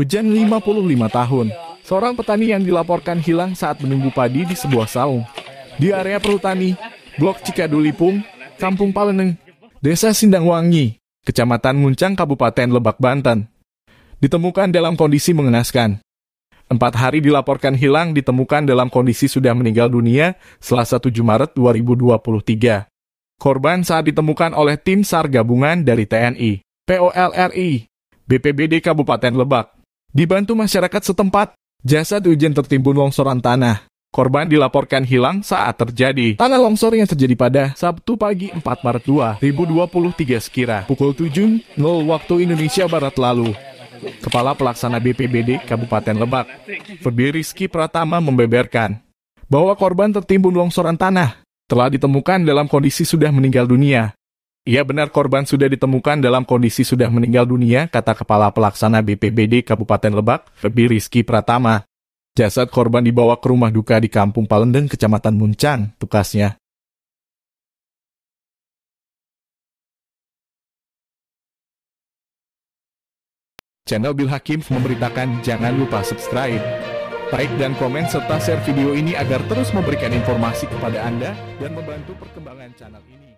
Hujan 55 tahun, seorang petani yang dilaporkan hilang saat menunggu padi di sebuah saung. Di area perhutani, Blok Cikadulipung, Kampung Paleneng, Desa Sindangwangi, Kecamatan Muncang, Kabupaten Lebak, Banten. Ditemukan dalam kondisi mengenaskan. Empat hari dilaporkan hilang ditemukan dalam kondisi sudah meninggal dunia selasa 7 Maret 2023. Korban saat ditemukan oleh tim SAR gabungan dari TNI, POLRI, BPBD Kabupaten Lebak, Dibantu masyarakat setempat, jasad Ujen tertimbun longsoran tanah. Korban dilaporkan hilang saat terjadi. Tanah longsor yang terjadi pada Sabtu pagi 4 Maret 2023 sekira pukul 7.00 waktu Indonesia Barat lalu. Kepala Pelaksana BPBD Kabupaten Lebak, Ferdi Rizky Pratama membeberkan bahwa korban tertimbun longsoran tanah telah ditemukan dalam kondisi sudah meninggal dunia. Ia ya benar korban sudah ditemukan dalam kondisi sudah meninggal dunia, kata Kepala Pelaksana BPBD Kabupaten Lebak, Febi Rizky Pratama. Jasad korban dibawa ke rumah duka di Kampung Palendeng, Kecamatan Muncang, tukasnya. Channel Bill Hakim memberitakan jangan lupa subscribe, like dan komen serta share video ini agar terus memberikan informasi kepada Anda dan membantu perkembangan channel ini.